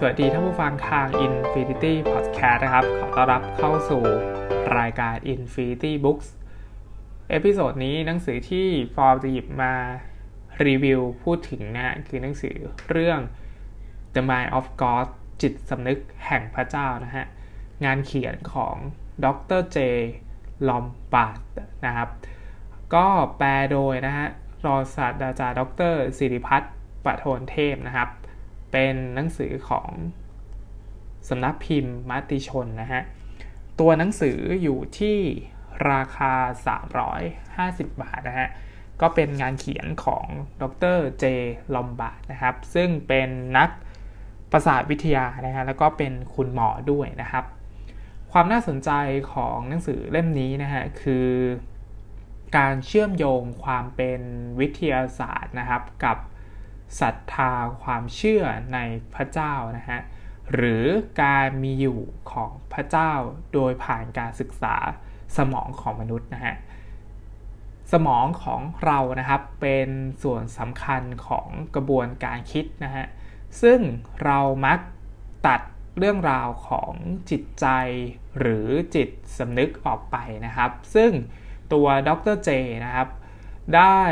สวัสดีท่านผู้ฟังทาง Infinity Podcast นะครับ ขอต้อนรับเข้าสู่รายการ Infinity Books เอพิโซดนี้หนังสือที่ฟอร์มจะหยิบมารีวิวพูดถึงนะคือหนังสือเรื่อง The Mind of God จิตสำนึกแห่งพระเจ้านะฮะ งานเขียนของดรเจลอมบาร์ดนะครับ ก็แปลโดยนะฮะรอศาสตราจารย์ดรสิริพัฒน์ปะโทนเทพนะครับเป็นหนังสือของสำนักพิมพ์มติชนนะฮะ ตัวหนังสืออยู่ที่ราคา 350 บาทนะฮะ ก็เป็นงานเขียนของดรเจลอมบาร์ดนะครับ ซึ่งเป็นนักประสาทวิทยานะฮะ แล้วก็เป็นคุณหมอด้วยนะครับ ความน่าสนใจของหนังสือเล่มนี้นะฮะ คือการเชื่อมโยงความเป็นวิทยาศาสตร์นะครับกับศรัทธาความเชื่อในพระเจ้านะฮะหรือการมีอยู่ของพระเจ้า โดยผ่านการศึกษาสมองของมนุษย์นะฮะสมองของเรานะครับเป็นส่วนสำคัญของกระบวนการคิดนะฮะซึ่งเรามักตัดเรื่องราวของจิตใจหรือจิตสำนึกออกไปนะครับ ซึ่งตัวดรเจนะครับได้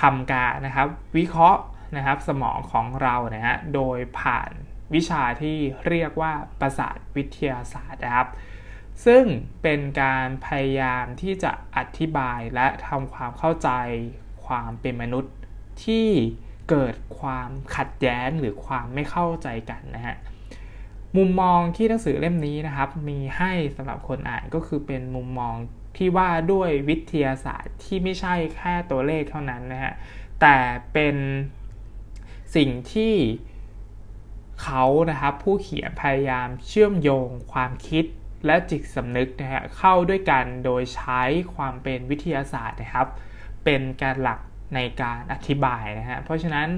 ทำการนะครับวิเคราะห์นะครับ สมองของเรานะฮะโดยผ่านวิชาที่เรียกว่าประสาทวิทยาศาสตร์นะครับ ซึ่งเป็นการพยายามที่จะอธิบายและทำความเข้าใจความเป็นมนุษย์ที่เกิดความขัดแย้งหรือความไม่เข้าใจกันนะฮะมุมมองที่หนังสือเล่มนี้นะครับ มีให้สำหรับคนอ่านก็คือเป็นมุมมองที่ว่าด้วยวิทยาศาสตร์ที่ไม่ใช่แค่ตัวเลขเท่านั้นนะฮะ แต่เป็นสิ่งที่เขานะครับผู้เขียนพยายามเชื่อมโยงความคิดและจิตสำนึกนะฮะเข้าด้วยกันโดยใช้ความเป็นวิทยาศาสตร์นะครับเป็นการหลักในการอธิบายนะฮะเพราะฉะนั้น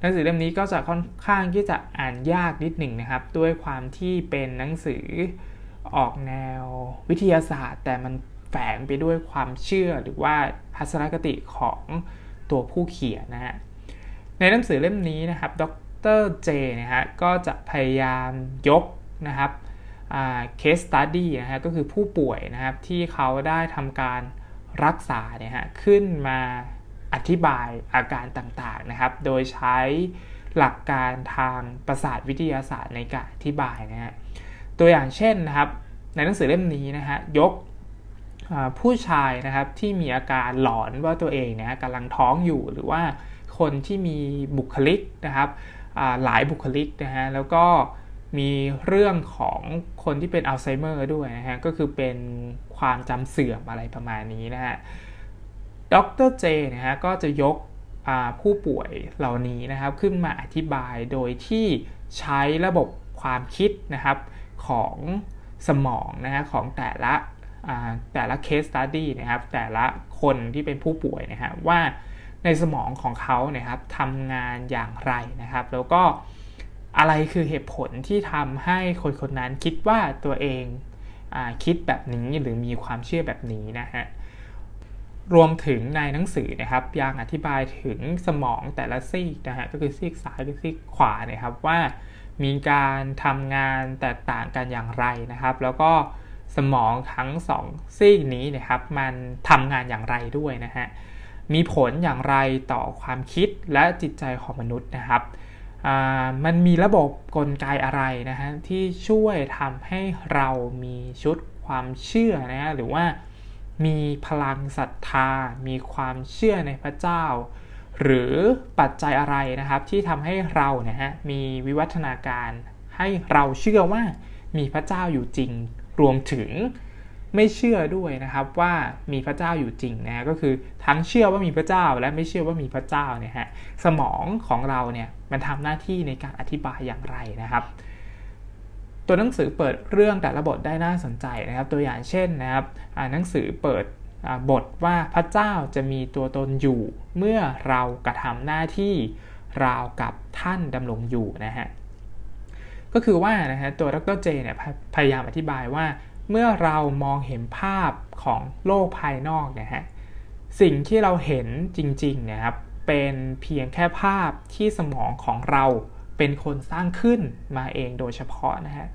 หนังสือเล่มนี้ก็จะค่อนข้างที่จะอ่านยากนิดหนึ่งนะครับด้วยความที่เป็นหนังสือออกแนววิทยาศาสตร์แต่มันแฝงไปด้วยความเชื่อหรือว่าทัศนคติของตัวผู้เขียนนะฮะ ในหนังสือเล่มนี้นะครับ ดรเจนะฮะ ก็จะพยายามยกนะครับเคสตัดดี้นะฮะ ก็คือผู้ป่วยนะครับ ที่เขาได้ทำการรักษาเนี่ยฮะ ขึ้นมาอธิบายอาการต่าง ๆ นะครับ โดยใช้หลักการทางประสาทวิทยาศาสตร์ในการอธิบายนะฮะ ตัวอย่างเช่นนะครับ ในหนังสือเล่มนี้นะฮะ ยกผู้ชายนะครับที่มีอาการหลอนว่าตัวเองเนี่ยกำลังท้องอยู่หรือว่าคนที่มีบุคลิกนะครับหลายบุคลิกนะฮะแล้วก็มีเรื่องของคนที่เป็นอัลไซเมอร์ด้วยนะฮะก็คือเป็นความจำเสื่อมอะไรประมาณนี้นะฮะดรเจนะฮะก็จะยกผู้ป่วยเหล่านี้นะครับขึ้นมาอธิบายโดยที่ใช้ระบบความคิดนะครับของสมองนะฮะของแต่ละแต่ละเคสตัดดี้นะครับ แต่ละคนที่เป็นผู้ป่วยนะฮะว่าในสมองของเขาเนะครับทำงานอย่างไรนะครับ แล้วก็อะไรคือเหตุผลที่ทำให้คนคนนั้นคิดว่าตัวเองอคิดแบบนี้ หรือมีความเชื่อแบบนี้นะฮะรวมถึงในหนังสือนะครับยังอธิบายถึงสมองแต่ละซีกนะฮะก็คือซีกซ้ายกับซีกขวานะครับว่ามีการทำงานแตกต่างกันอย่างไรนะครับ แล้วก็สมองทั้งสองซีกนี้นะครับ มันทำงานอย่างไรด้วยนะฮะ มีผลอย่างไรต่อความคิดและจิตใจของมนุษย์นะครับมันมีระบบกลไกอะไรนะฮะที่ช่วยทำให้เรามีชุดความเชื่อนะฮะหรือว่ามีพลังศรัทธา มีความเชื่อในพระเจ้า หรือปัจจัยอะไรนะครับที่ทำให้เรานะฮะมีวิวัฒนาการให้เราเชื่อว่ามีพระเจ้าอยู่จริงรวมถึงไม่เชื่อด้วยนะครับว่ามีพระเจ้าอยู่จริงนะก็คือทั้งเชื่อว่ามีพระเจ้าและไม่เชื่อว่ามีพระเจ้าเนี่ยฮะสมองของเราเนี่ย มันทำหน้าที่ในการอธิบายอย่างไรนะครับ ตัวหนังสือเปิดเรื่องแต่ละบทได้น่าสนใจนะครับ ตัวอย่างเช่นนะครับหนังสือเปิดบทว่าพระเจ้าจะมีตัวตนอยู่ เมื่อเรากระทำหน้าที่ราวกับท่านดำรงอยู่นะฮะก็คือว่านะฮะตัวดรเจเนี่ยพยายามอธิบายว่า เมื่อเรามองเห็นภาพของโลกภายนอกนะฮะสิ่งที่เราเห็นจริงๆนะครับเป็นเพียงแค่ภาพที่สมองของเราเป็นคนสร้างขึ้นมาเองโดยเฉพาะนะฮะ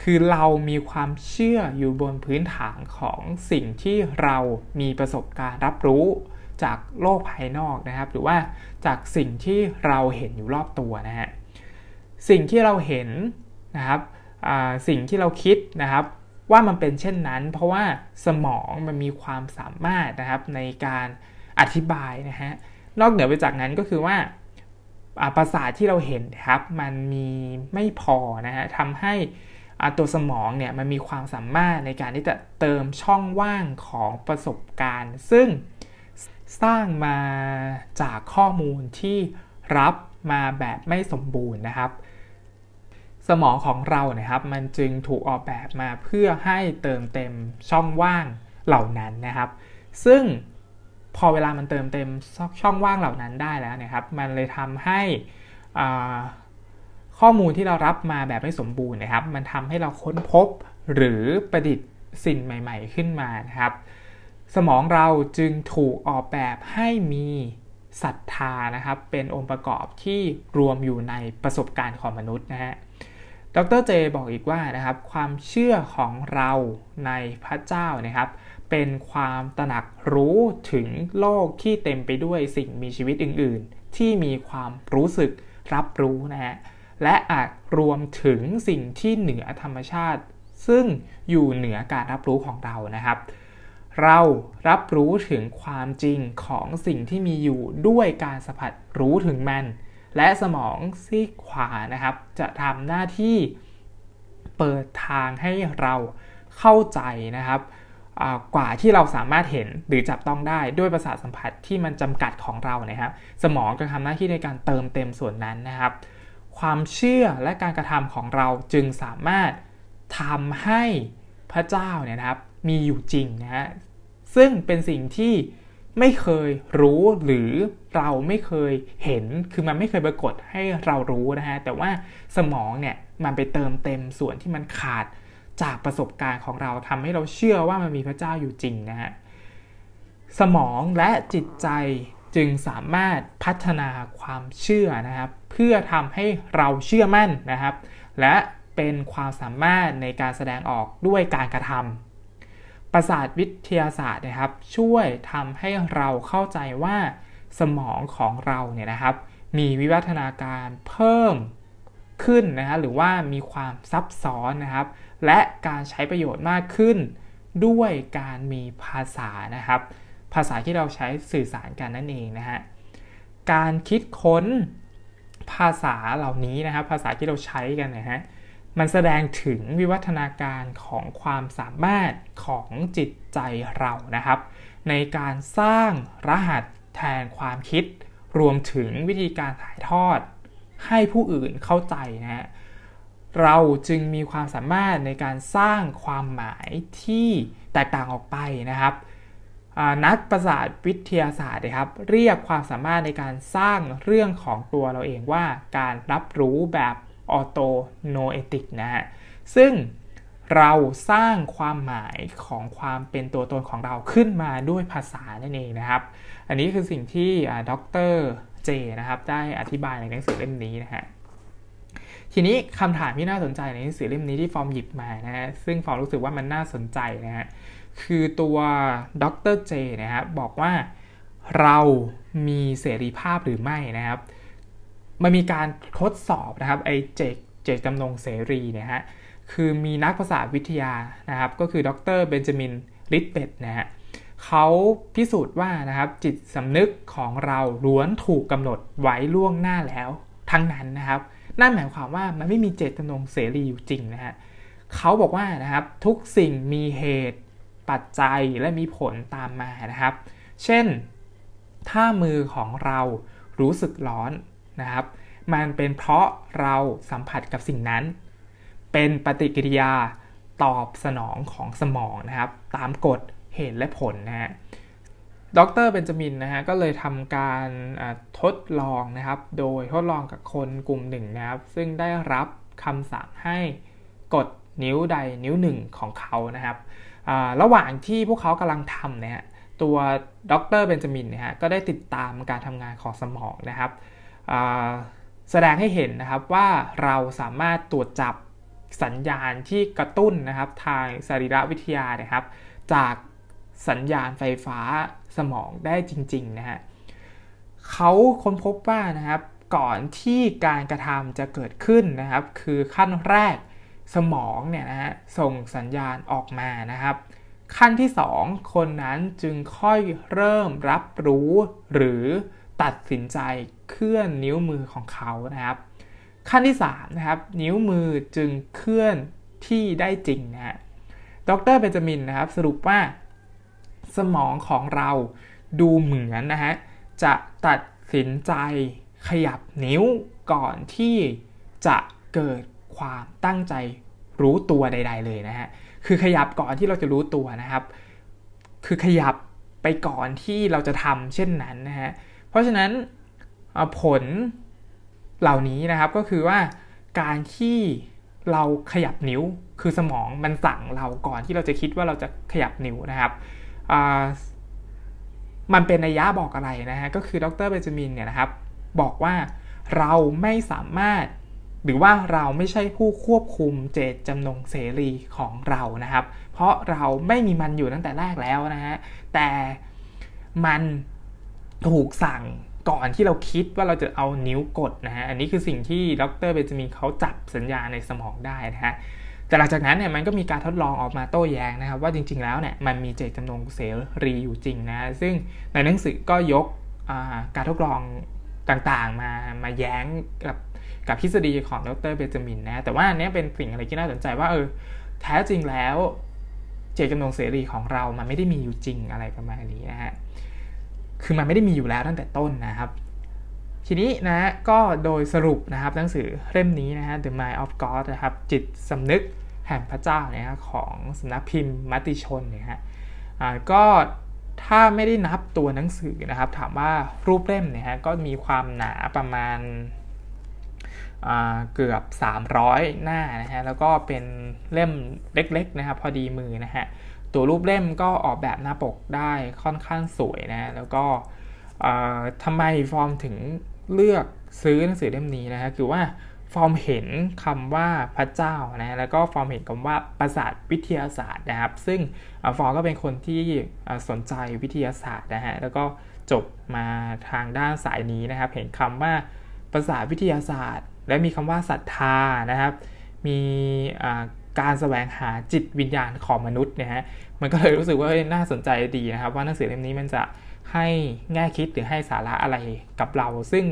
คือเรามีความเชื่ออยู่บนพื้นฐานของสิ่งที่เรามีประสบการณ์ รับรู้จากโลกภายนอกนะครับ หรือว่าจากสิ่งที่เราเห็นอยู่รอบตัวนะฮะสิ่งที่เราเห็นนะครับ สิ่งที่เราคิดนะครับ ว่ามันเป็นเช่นนั้น เพราะว่าสมองมันมีความสามารถนะครับในการอธิบายนะฮะ นอกเหนือไปจากนั้นก็คือว่าประสาทที่เราเห็นครับ มันมีไม่พอนะฮะทำให้ตัวสมองเนี่ยมันมีความสามารถในการที่จะเติมช่องว่างของประสบการณ์ ซึ่งสร้างมาจากข้อมูลที่รับมาแบบไม่สมบูรณ์นะครับ สมองของเรานะครับมันจึงถูกออกแบบมาเพื่อให้เติมเต็มช่องว่างเหล่านั้นนะครับ ซึ่งพอเวลามันเติมเต็มช่องว่างเหล่านั้นได้แล้วนะครับ มันเลยทำให้ข้อมูลที่เรารับมาแบบไม่สมบูรณ์นะครับ มันทำให้เราค้นพบหรือประดิษฐ์สิ่งใหม่ ๆขึ้นมานะครับ สมองเราจึงถูกออกแบบให้มีศรัทธานะครับ เป็นองค์ประกอบที่รวมอยู่ในประสบการณ์ของมนุษย์นะฮะ ดรเจบอกอีกว่านะครับ ความเชื่อของเราในพระเจ้านะครับ เป็นความตระหนักรู้ถึงโลกที่เต็มไปด้วยสิ่งมีชีวิตอื่น ๆ ที่มีความรู้สึกรับรู้นะฮะ และอาจรวมถึงสิ่งที่เหนือธรรมชาติซึ่งอยู่เหนือการรับรู้ของเรานะครับเรารับรู้ถึงความจริงของสิ่งที่มีอยู่ด้วยการสัมผัสรู้ถึงมันและสมองซีกขวานะครับ จะทำหน้าที่เปิดทางให้เราเข้าใจนะครับกว่าที่เราสามารถเห็นหรือจับต้องได้ด้วยประสาทสัมผัสที่มันจำกัดของเรานะครับสมองจะทำหน้าที่ในการเติมเต็มส่วนนั้นนะครับ ความเชื่อและการกระทำของเราจึงสามารถทำให้พระเจ้าเนี่ยนะครับ มีอยู่จริงนะฮะซึ่งเป็นสิ่งที่ไม่เคยรู้หรือเราไม่เคยเห็น คือมันไม่เคยปรากฏให้เรารู้นะฮะ แต่ว่าสมองเนี่ยมันไปเติมเต็มส่วนที่มันขาดจากประสบการณ์ของเราทำให้เราเชื่อว่ามันมีพระเจ้าอยู่จริงนะฮะ สมองและจิตใจจึงสามารถพัฒนาความเชื่อนะครับ เพื่อทำให้เราเชื่อมั่นนะครับ และเป็นความสามารถในการแสดงออกด้วยการกระทำประสาทวิทยาศาสตร์นะครับ ช่วยทำให้เราเข้าใจว่าสมองของเราเนี่ยนะครับ มีวิวัฒนาการเพิ่มขึ้นนะฮะหรือว่ามีความซับซ้อนนะครับ และการใช้ประโยชน์มากขึ้นด้วยการมีภาษานะครับ ภาษาที่เราใช้สื่อสารกันนั่นเองนะฮะการคิดค้นภาษาเหล่านี้นะครับ ภาษาที่เราใช้กันนะฮะมันแสดงถึงวิวัฒนาการของความสามารถของจิตใจเรานะครับ ในการสร้างรหัสแทนความคิด รวมถึงวิธีการถ่ายทอดให้ผู้อื่นเข้าใจนะเราจึงมีความสามารถในการสร้างความหมายที่แตกต่างออกไปนะครับนักประสาทวิทยาศาสตร์นะครับ เรียกความสามารถในการสร้างเรื่องของตัวเราเองว่าการรับรู้แบบออโตโนเอติกนะฮะซึ่งเราสร้างความหมายของความเป็นตัวตนของเราขึ้นมาด้วยภาษานั่นเองนะครับ อันนี้คือสิ่งที่ดออกเตร์เจนะครับ ได้อธิบายในหนังสือเล่มนี้นะฮะทีนี้คำถามที่น่าสนใจในหนังสือเล่มนี้ที่ฟอร์มหยิบมานะฮะซึ่งฟอร์มรู้สึกว่ามันน่าสนใจนะฮะคือตัวดออกเตร์เจนะครับบอกว่าเรามีเสรีภาพหรือไม่นะครับมันมีการทดสอบนะครับไอเจกเจกจำนงเสรีเนี่ยฮะ คือมีนักภาษาวิทยานะครับก็คือดรเบนจามินริตเบตนะฮะเขาพิสูจน์ว่านะครับจิตสำนึกของเราล้วนถูกกำหนดไว้ล่วงหน้าแล้วทั้งนั้นนะครับนั่นหมายความว่ามันไม่มีเจตจำนงเสรีอยู่จริงนะฮะเขาบอกว่านะครับทุกสิ่งมีเหตุปัจจัยและมีผลตามมานะครับ เช่น ถ้ามือของเรารู้สึกร้อนนะครับมันเป็นเพราะเราสัมผัสกับสิ่งนั้น เป็นปฏิกิริยาตอบสนองของสมองนะครับ ตามกฎเหตุและผลนะฮะ ดรเบนจามินนะฮะก็เลยทำการทดลองนะครับ โดยทดลองกับคนกลุ่มหนึ่งนะครับ ซึ่งได้รับคำสั่งให้กดนิ้วใดนิ้วหนึ่งของเขานะครับระหว่างที่พวกเขากำลังทำเนี่ยตัวดรเบนจามินนะฮะก็ได้ติดตามการทำงานของสมองนะครับแสดงให้เห็นนะครับว่าเราสามารถตรวจจับสัญญาณที่กระตุ้นนะครับทางสรีรวิทยานะครับ จากสัญญาณไฟฟ้าสมองได้จริงๆนะฮะเขาค้นพบว่านะครับ ก่อนที่การกระทำจะเกิดขึ้นนะครับ คือขั้นแรกสมองเนี่ยนะฮะส่งสัญญาณออกมานะครับ ขั้นที่ 2 คนนั้นจึงค่อยเริ่มรับรู้หรือตัดสินใจเคลื่อนนิ้วมือของเขานะครับ ขั้นที่3นะครับ นิ้วมือจึงเคลื่อนที่ได้จริงนะฮะดรเบนจามินนะครับสรุปว่า สมองของเราดูเหมือนนะฮะจะตัดสินใจ ขยับนิ้วก่อนที่ จะเกิดความตั้งใจรู้ตัวใด ๆ เลยนะฮะคือขยับก่อนที่เราจะรู้ตัวนะครับ คือขยับไปก่อนที่เราจะทำเช่นนั้นนะฮะราะฉะนั้นผลเหล่านี้นะครับก็คือว่าการที่เราขยับนิ้วคือสมองมันสั่งเราก่อนที่เราจะคิดว่าเราจะขยับนิ้วนะครับ มันเป็นนัยยะบอกอะไรนะฮะก็คือดรเบนจามินเนี่ยนะครับบอกว่าเราไม่สามารถหรือว่าเราไม่ใช่ผู้ควบคุมเจตจำนงเสรีของเรานะครับ เพราะเราไม่มีมันอยู่ตั้งแต่แรกแล้วนะฮะแต่มันถูกสั่งก่อนที่เราคิดว่าเราจะเอานิ้วกดนะฮะ อันนี้คือสิ่งที่ดรเบนจามินเขาจับสัญญาในสมองได้นะฮะ แต่หลังจากนั้นเนี่ยมันก็มีการทดลองออกมาโต้แย้งนะครับ ว่าจริงๆแล้วเนี่ยมันมีเจตจำนงเสรีอยู่จริงนะซึ่งในหนังสือก็ยกการทดลองต่างๆมามาแย้งกับกับทฤษฎีของดรเบนจามินนะ แต่ว่าอันนี้เป็นสิ่งอะไรที่น่าสนใจว่าเออแท้จริงแล้ว เจตจำนงเสรีของเรามันไม่ได้มีอยู่จริงอะไรประมาณนี้นะฮะคือมันไม่ได้มีอยู่แล้วตั้งแต่ต้นนะครับ ทีนี้นะก็โดยสรุปนะครับหนังสือเล่มนี้นะฮะ The Mind of God นะครับ จิตสำนึกแห่งพระเจ้าเนี่ยของสำนักพิมพ์มัติชนเนี่ยฮะก็ถ้าไม่ได้นับตัวหนังสือนะครับ ถามว่ารูปเล่มเนี่ยฮะก็มีความหนาประมาณเกือบ300 หน้านะฮะแล้วก็เป็นเล่มเล็ก ๆ นะครับ พอดีมือนะฮะตัวรูปเล่มก็ออกแบบหน้าปกได้ค่อนข้างสวยนะแล้วก็ทำไมฟอร์มถึงเลือกซื้อหนังสือเล่มนี้นะฮะคือว่าฟอร์มเห็นคำว่าพระเจ้านะแล้วก็ฟอร์มเห็นคำว่าประสาทวิทยาศาสตร์นะครับซึ่งฟอร์มก็เป็นคนที่สนใจวิทยาศาสตร์นะฮะแล้วก็จบมาทางด้านสายนี้นะครับ เห็นคำว่าประสาทวิทยาศาสตร์ และมีคำว่าศรัทธานะครับ มีการสแสวงหาจิตวิญญาณของมนุษย์นะฮะ มันก็เลยรู้สึกว่าน่าสนใจดีนะครับว่าหนังสือเล่มนี้มันจะให้แง่คิดหรือให้สาระอะไรกับเราซึ่ง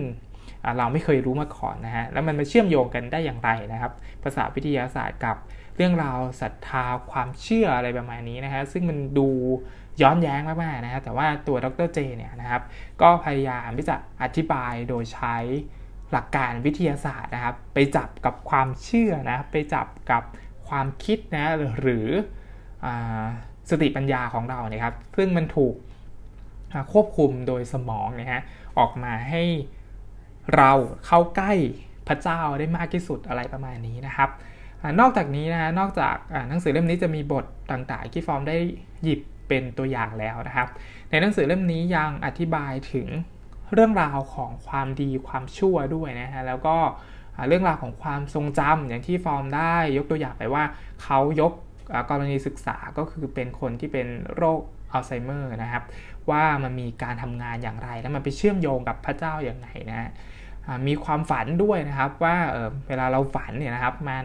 เราไม่เคยรู้มาก่อนนะฮะ แล้วมันมาเชื่อมโยงกันได้อย่างไรนะครับ ภาษาวิทยาศาสตร์กับเรื่องราวศรัทธาความเชื่ออะไรประมาณนี้นะฮะ ซึ่งมันดูย้อนแย้งมากๆนะฮะ แต่ว่าตัวดรเจเนี่ยนะครับ ก็พยายามที่จะอธิบายโดยใช้หลักการวิทยาศาสตร์นะครับ ไปจับกับความเชื่อนะ ไปจับกับความคิดนะหรือสติปัญญาของเราเนี่ยครับซึ่งมันถูกควบคุมโดยสมองนะฮะออกมาให้เราเข้าใกล้พระเจ้าได้มากที่สุดอะไรประมาณนี้นะครับนอกจากนี้นะนอกจากหนังสือเล่มนี้จะมีบทต่างๆ ที่ฟอร์มได้หยิบเป็นตัวอย่างแล้วนะครับ ในหนังสือเล่มนี้ยังอธิบายถึงเรื่องราวของความดีความชั่วด้วยนะฮะแล้วก็เรื่องราวของความทรงจำอย่างที่ฟอร์มได้ยกตัวอย่างไปว่า เขายกกรณีศึกษาก็คือเป็นคนที่เป็นโรคอัลไซเมอร์นะครับ ว่ามันมีการทำงานอย่างไร แล้วมันไปเชื่อมโยงกับพระเจ้าอย่างไรนะมีความฝันด้วยนะครับว่าเเวลาเราฝันเนี่ยนะครับ มัน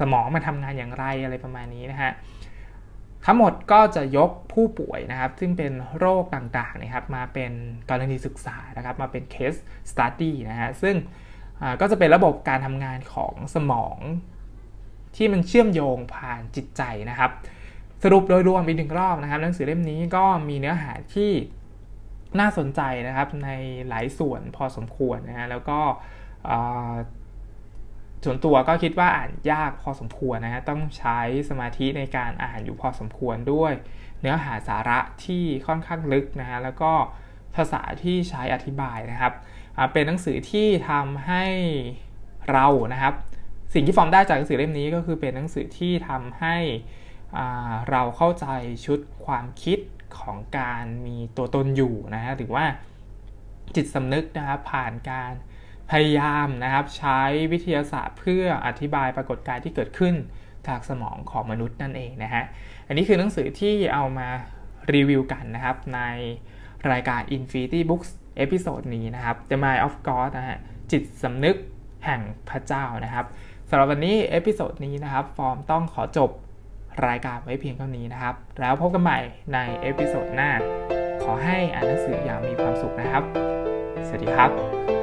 สมองมันทำงานอย่างไรอะไรประมาณนี้นะฮะทั้งหมดก็จะยกผู้ป่วยนะครับ ซึ่งเป็นโรคต่างๆนะครับ มาเป็นกรณีศึกษานะครับ มาเป็นเคสสตัตดี้นะฮะซึ่งก็จะเป็นระบบการทำงานของสมองที่มันเชื่อมโยงผ่านจิตใจนะครับ สรุปโดยรวมอีกหนึ่งรอบนะครับ หนังสือเล่มนี้ก็มีเนื้อหาที่น่าสนใจนะครับ ในหลายส่วนพอสมควรนะฮะแล้วก็ส่วนตัวก็คิดว่าอ่านยากพอสมควรนะฮะต้องใช้สมาธิในการอ่านอยู่พอสมควรด้วย เนื้อหาสาระที่ค่อนข้างลึกนะฮะแล้วก็ภาษาที่ใช้อธิบายนะครับเป็นหนังสือที่ทำให้เรา นะครับ สิ่งที่ฟอร์มได้จากหนังสือเล่มนี้ก็คือเป็นหนังสือที่ทำให้เราเข้าใจชุดความคิดของการมีตัวตนอยู่นะฮะหรือว่าจิตสำนึกนะครับผ่านการพยายามนะครับ ใช้วิทยาศาสตร์เพื่ออธิบายปรากฏการณ์ที่เกิดขึ้นจากสมองของมนุษย์นั่นเองนะฮะ อันนี้คือหนังสือที่เอามารีวิวกันนะครับ ในรายการ Infinity Books เอพิโซดนี้นะครับ The Mind of God นะฮะจิตสำนึกแห่งพระเจ้านะครับสำหรับวันนี้เอพิโซดนี้นะครับฟอร์มต้องขอจบรายการไว้เพียงเท่านี้นะครับ แล้วพบกันใหม่ในเอพิโซดหน้า ขอให้อ่านหนังสืออย่างมีความสุขนะครับ สวัสดีครับ